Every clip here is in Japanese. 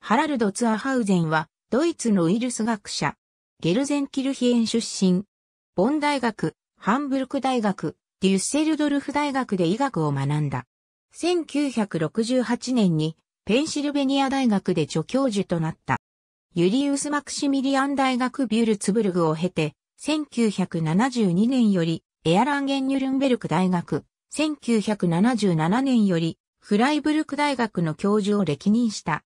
ハラルド・ツアハウゼンは、ドイツのウイルス学者、ゲルゼンキルヒエン出身、ボン大学、ハンブルク大学、デュッセルドルフ大学で医学を学んだ。1968年にペンシルベニア大学で助教授となった。ユリウス・マクシミリアン大学ビュルツブルグを経て、1972年よりエアランゲン・ニュルンベルク大学、1977年よりフライブルク大学の教授を歴任した。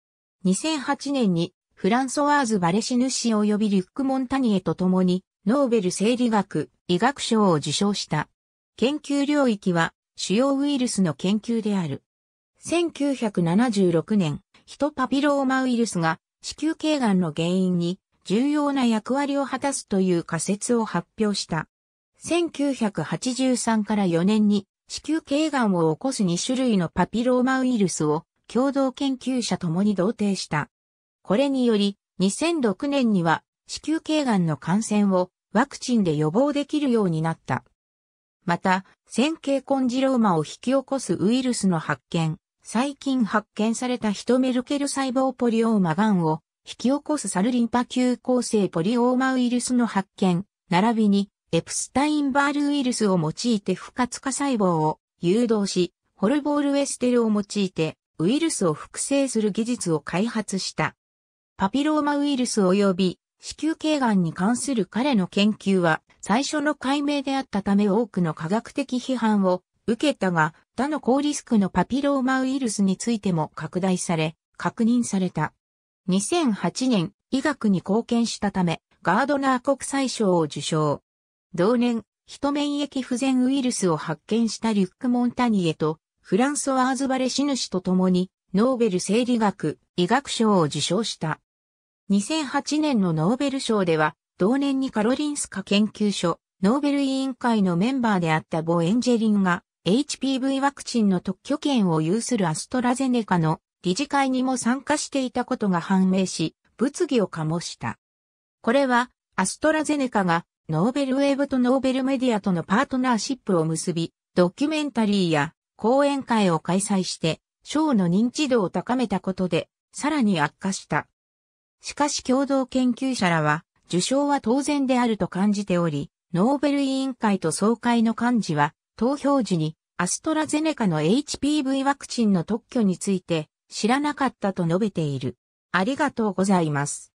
2008年にフランソワーズ・バレシヌ氏及びリュック・モンタニエと共にノーベル生理学、医学賞を受賞した。研究領域は主要ウイルスの研究である。1976年、ヒトパピローマウイルスが子宮頸がんの原因に重要な役割を果たすという仮説を発表した。1983から4年に子宮頸がんを起こす2種類のパピローマウイルスを共同研究者ともに同定した。これにより、2006年には子宮頸がんの感染をワクチンで予防できるようになった。また、線形コンジローマを引き起こすウイルスの発見、最近発見されたヒトメルケル細胞ポリオーマがんを引き起こすサルリンパ球構成ポリオーマウイルスの発見、並びにエプスタインバールウイルスを用いて不活化細胞を誘導し、ホルボールエステルを用いてウイルスを複製する技術を開発した。パピローマウイルス及び子宮頸がんに関する彼の研究は最初の解明であったため多くの科学的批判を受けたが、他の高リスクのパピローマウイルスについても拡大され、確認された。2008年、医学に貢献したため、ガードナー国際賞を受賞。同年、人免疫不全ウイルスを発見したリュック・モンタニエとフランソワーズ・バレシヌ氏と共に、ノーベル生理学、医学賞を受賞した。2008年のノーベル賞では、同年にカロリンスカ研究所、ノーベル委員会のメンバーであったボエンジェリンが、HPV ワクチンの特許権を有するアストラゼネカの理事会にも参加していたことが判明し、物議を醸した。これは、アストラゼネカが、ノーベルウェブとノーベルメディアとのパートナーシップを結び、ドキュメンタリーや講演会を開催して、賞の認知度を高めたことで、さらに悪化した。しかし共同研究者らは、受賞は当然であると感じており、ノーベル委員会と総会の幹事は、投票時にアストラゼネカの HPV ワクチンの特許について知らなかったと述べている。ありがとうございます。